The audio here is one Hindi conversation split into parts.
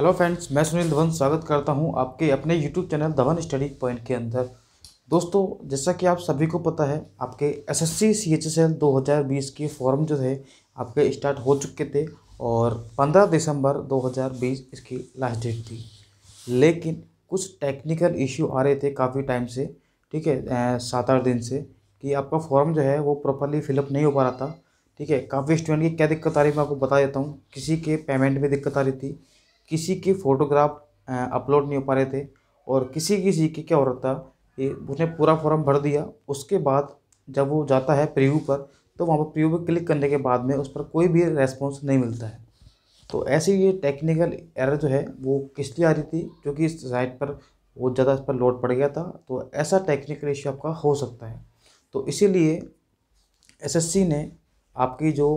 हेलो फ्रेंड्स मैं सुनील धवन स्वागत करता हूं आपके अपने YouTube channel Dhawan study point के अंदर दोस्तों जैसा कि आप सभी को पता है आपके एसएससी सीएचएसएल 2020 के फॉर्म जो थे आपके स्टार्ट हो चुके थे और 15 दिसंबर 2020 इसकी लास्ट डेट थी लेकिन कुछ टेक्निकल इश्यू आ रहे थे काफ़ी टाइम से ठीक है सात आठ दिन से कि आपका फॉर्म जो है वो प्रॉपरली फिलअप नहीं हो पा रहा था ठीक है काफ़ी स्टूडेंट की क्या दिक्कत आ रही मैं आपको बता देता हूँ किसी के पेमेंट में दिक्कत आ रही थी किसी के फोटोग्राफ अपलोड नहीं हो पा रहे थे और किसी किसी के क्या हो रहा था ये उसने पूरा फॉर्म भर दिया उसके बाद जब वो जाता है प्रीव्यू पर तो वहाँ पर प्रीव्यू पर क्लिक करने के बाद में उस पर कोई भी रेस्पॉन्स नहीं मिलता है तो ऐसी ये टेक्निकल एरर जो है वो किस लिए आ रही थी जो कि इस साइट पर बहुत ज़्यादा इस पर लोड पड़ गया था तो ऐसा टेक्निकल इश्यू आपका हो सकता है तो इसीलिए एसएससी ने आपकी जो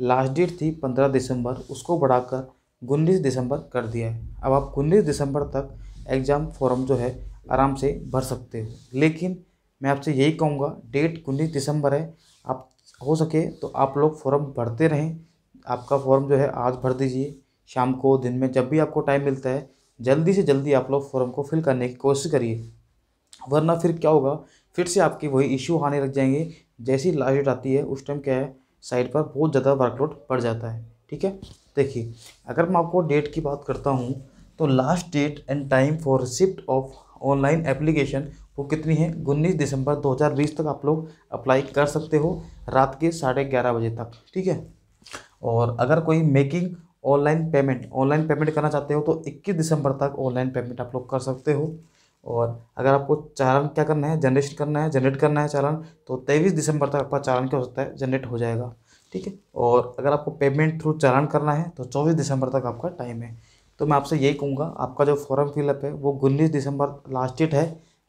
लास्ट डेट थी पंद्रह दिसंबर उसको बढ़ाकर उन्नीस दिसंबर कर दिया है अब आप उन्नीस दिसंबर तक एग्ज़ाम फॉर्म जो है आराम से भर सकते हो लेकिन मैं आपसे यही कहूँगा डेट उन्नीस दिसंबर है आप हो सके तो आप लोग फॉर्म भरते रहें आपका फॉर्म जो है आज भर दीजिए शाम को दिन में जब भी आपको टाइम मिलता है जल्दी से जल्दी आप लोग फॉर्म को फिल करने की कोशिश करिए वरना फिर क्या होगा फिर से आपके वही इश्यू आने लग जाएंगे जैसी लास्ट डेट आती है उस टाइम क्या है साइट पर बहुत ज़्यादा वर्कलोड पड़ जाता है ठीक है देखिए अगर मैं आपको डेट की बात करता हूँ तो last date and time for receipt of online application वो कितनी है उन्नीस दिसंबर 2020 तक आप लोग अप्लाई कर सकते हो रात के साढ़े ग्यारह बजे तक ठीक है और अगर कोई making online payment online payment करना चाहते हो तो 21 दिसंबर तक ऑनलाइन पेमेंट आप लोग कर सकते हो और अगर आपको चालान क्या करना है जनरेट करना है जनरेट करना है चालान तो तेईस दिसंबर तक आपका चालान क्या हो सकता है जनरेट हो जाएगा ठीक है और अगर आपको पेमेंट थ्रू चलान करना है तो चौबीस दिसंबर तक आपका टाइम है तो मैं आपसे यही कहूँगा आपका जो फॉर्म फिलअप है वो उन्नीस दिसंबर लास्ट डेट है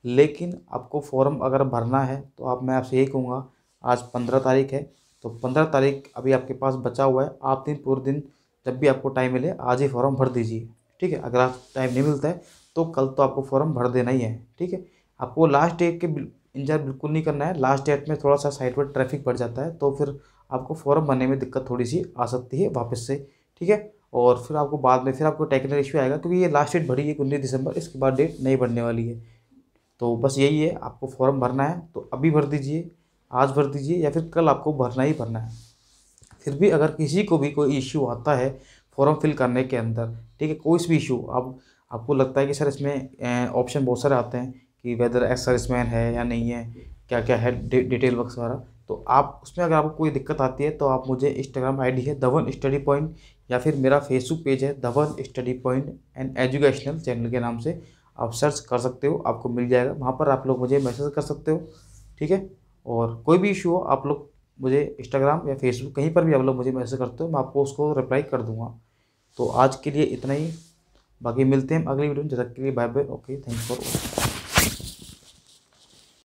लेकिन आपको फॉर्म अगर भरना है तो आप मैं आपसे यही कहूँगा आज पंद्रह तारीख है तो पंद्रह तारीख अभी आपके पास बचा हुआ है आप दिन पूरे दिन जब भी आपको टाइम मिले आज ही फॉर्म भर दीजिए ठीक है अगर आप टाइम नहीं मिलता है तो कल तो आपको फॉर्म भर देना ही है ठीक है आपको लास्ट डेट के इंतजार बिल्कुल नहीं करना है लास्ट डेट में थोड़ा सा साइड पर ट्रैफिक बढ़ जाता है तो फिर आपको फॉर्म भरने में दिक्कत थोड़ी सी आ सकती है वापस से ठीक है और फिर आपको बाद में फिर आपको टेक्निकल इश्यू आएगा क्योंकि ये लास्ट डेट भरी है उन्नीस दिसंबर इसके बाद डेट नहीं भरने वाली है तो बस यही है आपको फॉर्म भरना है तो अभी भर दीजिए आज भर दीजिए या फिर कल आपको भरना ही भरना है फिर भी अगर किसी को भी कोई इश्यू आता है फॉर्म फिल करने के अंदर ठीक है कोई भी इशू आप आपको लगता है कि सर इसमें ऑप्शन बहुत सारे आते हैं कि वेदर एक्स सर्विसमैन है या नहीं है क्या क्या है डिटेल वर्क वगैरह तो आप उसमें अगर आपको कोई दिक्कत आती है तो आप मुझे इंस्टाग्राम आईडी है धवन स्टडी पॉइंट या फिर मेरा फेसबुक पेज है Dhawan study point and educational channel के नाम से आप सर्च कर सकते हो आपको मिल जाएगा वहाँ पर आप लोग मुझे मैसेज कर सकते हो ठीक है और कोई भी इशू हो आप लोग मुझे इंस्टाग्राम या फेसबुक कहीं पर भी आप लोग मुझे मैसेज करते हो मैं आपको उसको रिप्लाई कर दूँगा तो आज के लिए इतना ही बाकी मिलते हैं अगली वीडियो में जब तक के लिए bye bye okay thank for watching